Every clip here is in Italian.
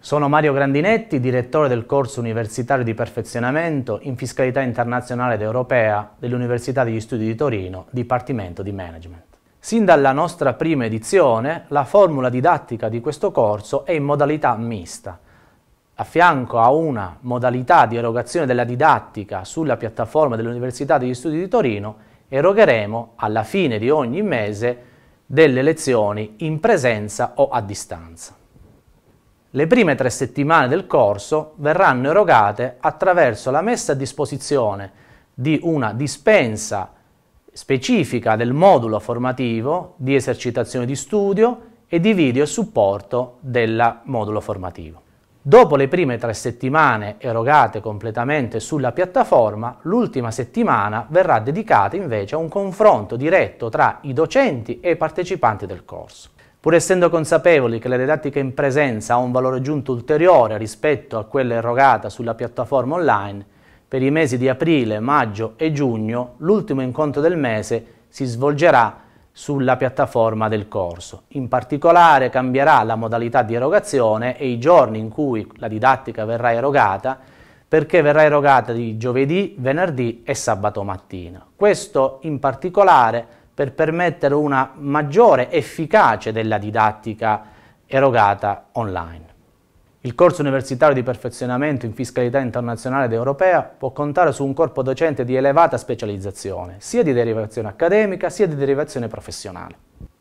Sono Mario Grandinetti, direttore del corso universitario di perfezionamento in fiscalità internazionale ed europea dell'Università degli Studi di Torino, Dipartimento di Management. Sin dalla nostra prima edizione, la formula didattica di questo corso è in modalità mista. A fianco a una modalità di erogazione della didattica sulla piattaforma dell'Università degli Studi di Torino, erogheremo alla fine di ogni mese delle lezioni in presenza o a distanza. Le prime tre settimane del corso verranno erogate attraverso la messa a disposizione di una dispensa specifica del modulo formativo di esercitazioni di studio e di video e supporto del modulo formativo. Dopo le prime tre settimane erogate completamente sulla piattaforma, l'ultima settimana verrà dedicata invece a un confronto diretto tra i docenti e i partecipanti del corso. Pur essendo consapevoli che la didattica in presenza ha un valore aggiunto ulteriore rispetto a quella erogata sulla piattaforma online, per i mesi di aprile, maggio e giugno l'ultimo incontro del mese si svolgerà sulla piattaforma del corso. In particolare cambierà la modalità di erogazione e i giorni in cui la didattica verrà erogata perché verrà erogata di giovedì, venerdì e sabato mattina. Questo in particolare per permettere una maggiore efficacia della didattica erogata online. Il corso universitario di perfezionamento in fiscalità internazionale ed europea può contare su un corpo docente di elevata specializzazione, sia di derivazione accademica sia di derivazione professionale.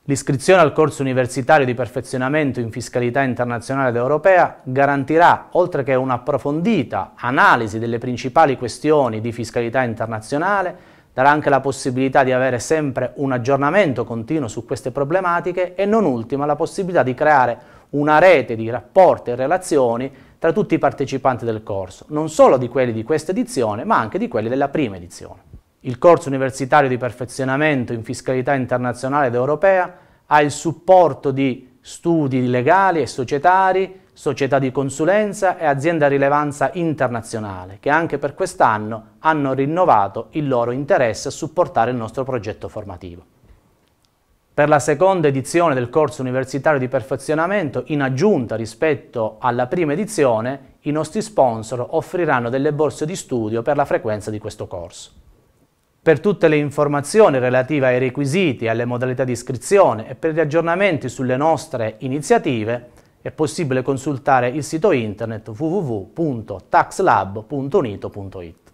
L'iscrizione al corso universitario di perfezionamento in fiscalità internazionale ed europea garantirà, oltre che un'approfondita analisi delle principali questioni di fiscalità internazionale, darà anche la possibilità di avere sempre un aggiornamento continuo su queste problematiche e non ultima la possibilità di creare una rete di rapporti e relazioni tra tutti i partecipanti del corso, non solo di quelli di questa edizione, ma anche di quelli della prima edizione. Il corso universitario di perfezionamento in fiscalità internazionale ed europea ha il supporto di studi legali e societari, società di consulenza e aziende a rilevanza internazionale, che anche per quest'anno hanno rinnovato il loro interesse a supportare il nostro progetto formativo. Per la seconda edizione del corso universitario di perfezionamento, in aggiunta rispetto alla prima edizione, i nostri sponsor offriranno delle borse di studio per la frequenza di questo corso. Per tutte le informazioni relative ai requisiti e alle modalità di iscrizione e per gli aggiornamenti sulle nostre iniziative, è possibile consultare il sito internet www.taxlab.unito.it.